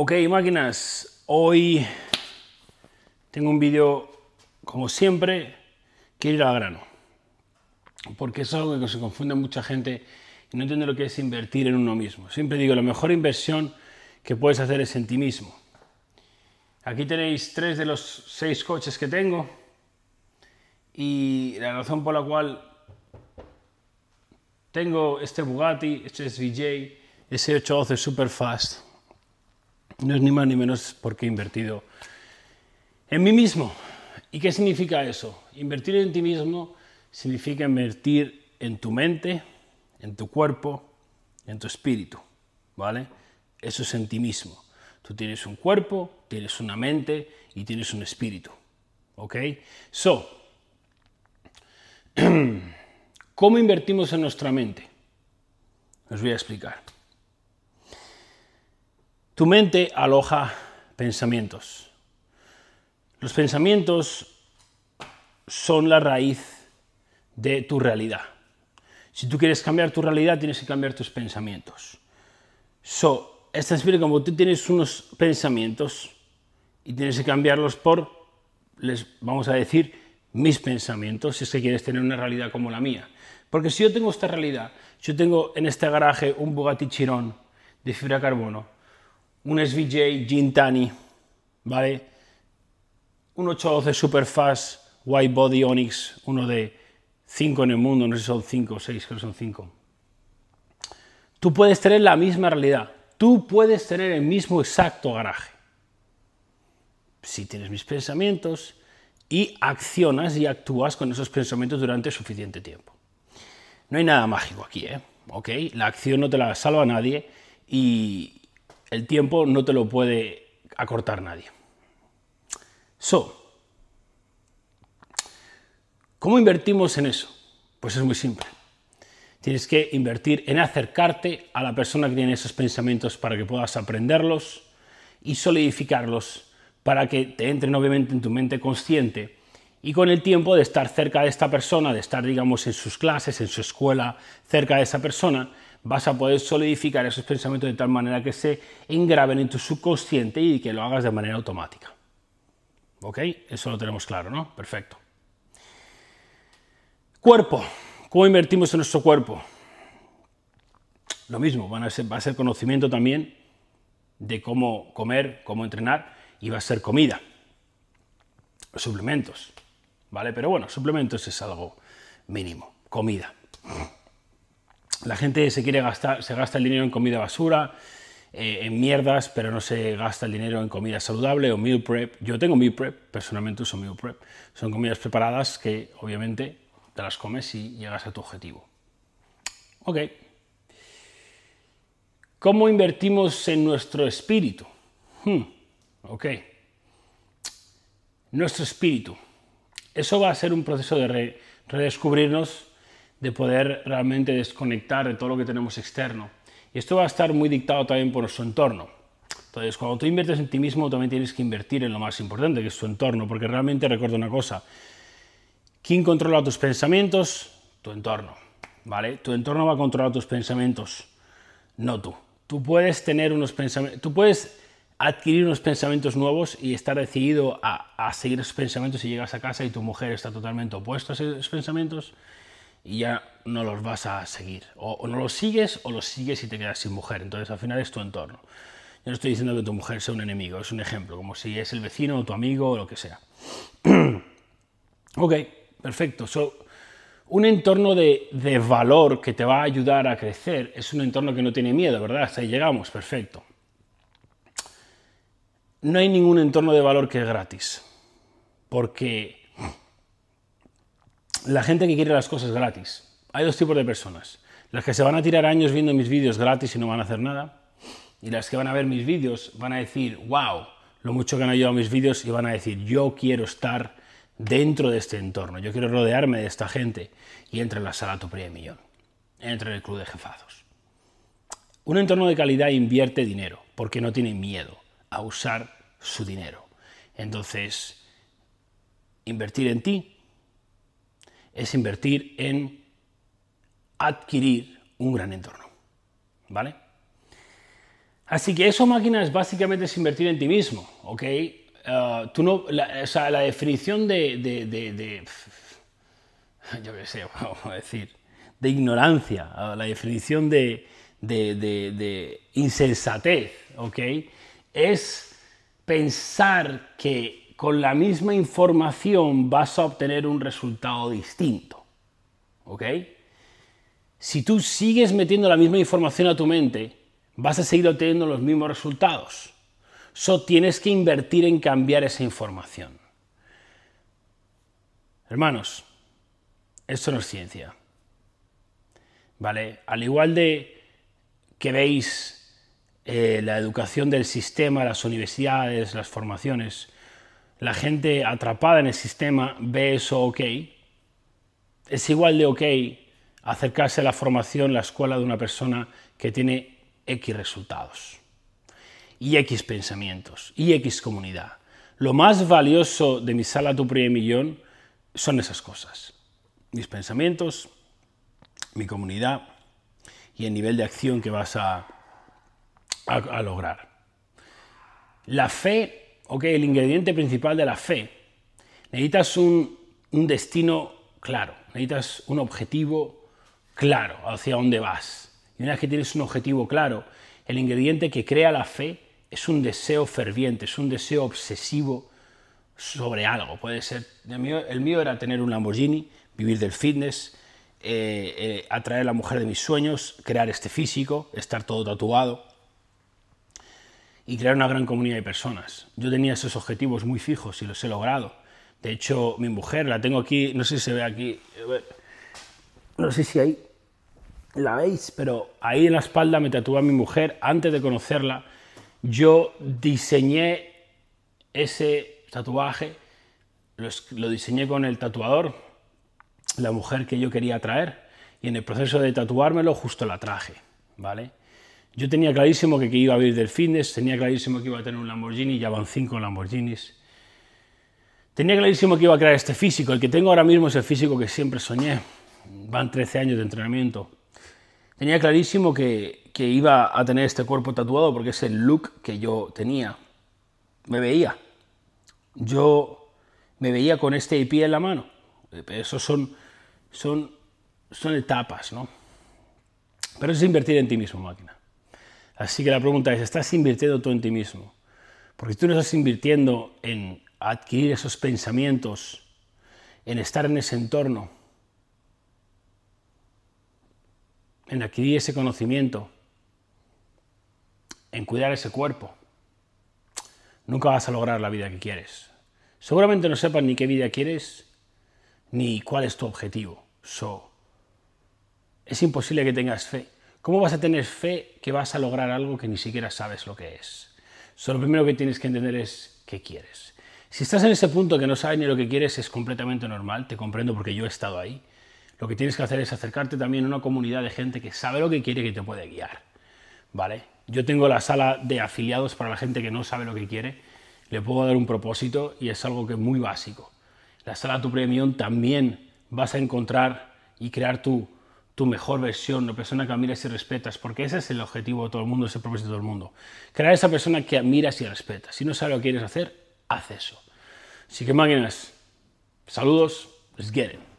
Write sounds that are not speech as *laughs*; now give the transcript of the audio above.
Ok, máquinas, hoy tengo un vídeo, como siempre, quiero ir a grano. Porque es algo que se confunde mucha gente y no entiende lo que es invertir en uno mismo. Siempre digo, la mejor inversión que puedes hacer es en ti mismo. Aquí tenéis tres de los seis coches que tengo y la razón por la cual tengo este Bugatti, este es ese 812 Superfast no es ni más ni menos porque he invertido en mí mismo. ¿Y qué significa eso? Invertir en ti mismo significa invertir en tu mente, en tu cuerpo, en tu espíritu, ¿vale? Eso es en ti mismo. Tú tienes un cuerpo, tienes una mente y tienes un espíritu, ¿ok? So, *clears throat* ¿cómo invertimos en nuestra mente? Os voy a explicar. Tu mente aloja pensamientos. Los pensamientos son la raíz de tu realidad. Si tú quieres cambiar tu realidad, tienes que cambiar tus pensamientos. So, esta explica como tú tienes unos pensamientos y tienes que cambiarlos por, les vamos a decir, mis pensamientos, si es que quieres tener una realidad como la mía. Porque si yo tengo esta realidad, yo tengo en este garaje un Bugatti Chiron de fibra de carbono, un SVJ Gintani, ¿vale? Un 812 Superfast White Body Onyx, uno de 5 en el mundo, no sé si son 5 o 6, creo que son 5. Tú puedes tener la misma realidad, tú puedes tener el mismo exacto garaje. Si tienes mis pensamientos y accionas y actúas con esos pensamientos durante suficiente tiempo. No hay nada mágico aquí, ¿eh? ¿Ok? La acción no te la salva a nadie y, el tiempo no te lo puede acortar nadie. So, ¿cómo invertimos en eso? Pues es muy simple. Tienes que invertir en acercarte a la persona que tiene esos pensamientos para que puedas aprenderlos y solidificarlos para que te entren obviamente en tu mente consciente y con el tiempo de estar cerca de esta persona, de estar digamos en sus clases, en su escuela, cerca de esa persona, vas a poder solidificar esos pensamientos de tal manera que se engraven en tu subconsciente y que lo hagas de manera automática. ¿Ok? Eso lo tenemos claro, ¿no? Perfecto. Cuerpo. ¿Cómo invertimos en nuestro cuerpo? Lo mismo, va a ser conocimiento también de cómo comer, cómo entrenar y va a ser comida. Suplementos, ¿vale? Pero bueno, suplementos es algo mínimo. Comida. La gente se quiere gastar, se gasta el dinero en comida basura, eh, en mierdas, pero no se gasta el dinero en comida saludable o meal prep. Yo tengo meal prep, personalmente uso meal prep. Son comidas preparadas que obviamente te las comes y llegas a tu objetivo. Ok. ¿Cómo invertimos en nuestro espíritu? Hmm. Ok. Nuestro espíritu. Eso va a ser un proceso de redescubrirnos de poder realmente desconectar de todo lo que tenemos externo. Y esto va a estar muy dictado también por su entorno. Entonces, cuando tú inviertes en ti mismo, también tienes que invertir en lo más importante, que es tu entorno, porque realmente recuerdo una cosa, ¿quién controla tus pensamientos? Tu entorno, ¿vale? Tu entorno va a controlar tus pensamientos, no tú. Tú puedes tener unos pensamientos, tú puedes adquirir unos pensamientos nuevos y estar decidido a, a seguir esos pensamientos si llegas a casa y tu mujer está totalmente opuesta a esos pensamientos y ya no los vas a seguir. O, no los sigues o los sigues y te quedas sin mujer. Entonces al final es tu entorno. Yo no estoy diciendo que tu mujer sea un enemigo, es un ejemplo, como si es el vecino o tu amigo o lo que sea. *clears throat* ok, perfecto. So, un entorno de, de, valor que te va a ayudar a crecer es un entorno que no tiene miedo, ¿verdad? Hasta ahí llegamos, perfecto. No hay ningún entorno de valor que es gratis, porque la gente que quiere las cosas gratis. Hay dos tipos de personas. Las que se van a tirar años viendo mis vídeos gratis y no van a hacer nada. Y las que van a ver mis vídeos van a decir, wow, lo mucho que han ayudado mis vídeos y van a decir, yo quiero estar dentro de este entorno, yo quiero rodearme de esta gente. Y entre en la sala tu de Millón, entre en el club de jefazos. Un entorno de calidad invierte dinero porque no tiene miedo a usar su dinero. Entonces, invertir en ti es invertir en adquirir un gran entorno. ¿Vale? Así que eso, máquinas, básicamente es invertir en ti mismo, ¿ok? Ah, tú no, la, o sea, la definición de, *laughs* yo qué sé, *laughs* vamos a decir, de ignorancia, ah, la definición de, insensatez, ¿ok? Es pensar que con la misma información vas a obtener un resultado distinto. ¿Ok? Si tú sigues metiendo la misma información a tu mente, vas a seguir obteniendo los mismos resultados. Solo tienes que invertir en cambiar esa información. Hermanos, esto no es ciencia. ¿Vale? Al igual de que veis eh, la educación del sistema, las universidades, las formaciones, la gente atrapada en el sistema ve eso ok, es igual de ok acercarse a la formación, la escuela de una persona que tiene X resultados, y X pensamientos, y X comunidad. Lo más valioso de mi sala Tu Primer Millón son esas cosas. Mis pensamientos, mi comunidad y el nivel de acción que vas a, a lograr. La fe ok, el ingrediente principal de la fe, necesitas un, destino claro, necesitas un objetivo claro hacia dónde vas. Y una vez que tienes un objetivo claro, el ingrediente que crea la fe es un deseo ferviente, es un deseo obsesivo sobre algo. Puede ser, el mío, era tener un Lamborghini, vivir del fitness, eh, eh, atraer a la mujer de mis sueños, crear este físico, estar todo tatuado y crear una gran comunidad de personas. Yo tenía esos objetivos muy fijos y los he logrado. De hecho, mi mujer, la tengo aquí, no sé si se ve aquí, no sé si ahí la veis, pero ahí en la espalda me tatúa mi mujer antes de conocerla. Yo diseñé ese tatuaje, lo diseñé con el tatuador, la mujer que yo quería traer, y en el proceso de tatuármelo justo la traje, ¿vale? Yo tenía clarísimo que, que iba a vivir del fitness, tenía clarísimo que iba a tener un Lamborghini, ya van cinco Lamborghinis. Tenía clarísimo que iba a crear este físico, el que tengo ahora mismo es el físico que siempre soñé. Van 13 años de entrenamiento. Tenía clarísimo que, que iba a tener este cuerpo tatuado porque es el look que yo tenía. Me veía. Yo me veía con este IP en la mano. Eso son, son, son etapas, ¿no? Pero es invertir en ti mismo, máquina. Así que la pregunta es, ¿estás invirtiendo tú en ti mismo? Porque tú no estás invirtiendo en adquirir esos pensamientos, en estar en ese entorno, en adquirir ese conocimiento, en cuidar ese cuerpo. Nunca vas a lograr la vida que quieres. Seguramente no sepas ni qué vida quieres, ni cuál es tu objetivo. So, es imposible que tengas fe ¿Cómo vas a tener fe que vas a lograr algo que ni siquiera sabes lo que es? lo primero que tienes que entender es qué quieres. Si estás en ese punto que no sabes ni lo que quieres, es completamente normal, te comprendo porque yo he estado ahí. Lo que tienes que hacer es acercarte también a una comunidad de gente que sabe lo que quiere y que te puede guiar. ¿Vale? Yo tengo la sala de afiliados para la gente que no sabe lo que quiere. Le puedo dar un propósito y es algo que es muy básico. La sala Tu premio también vas a encontrar y crear tu tu mejor versión, la persona que admiras y respetas, porque ese es el objetivo de todo el mundo, ese propósito de todo el mundo. Crear esa persona que admiras y respetas. Si no sabes lo que quieres hacer, haz eso. Así que máquinas, saludos, let's get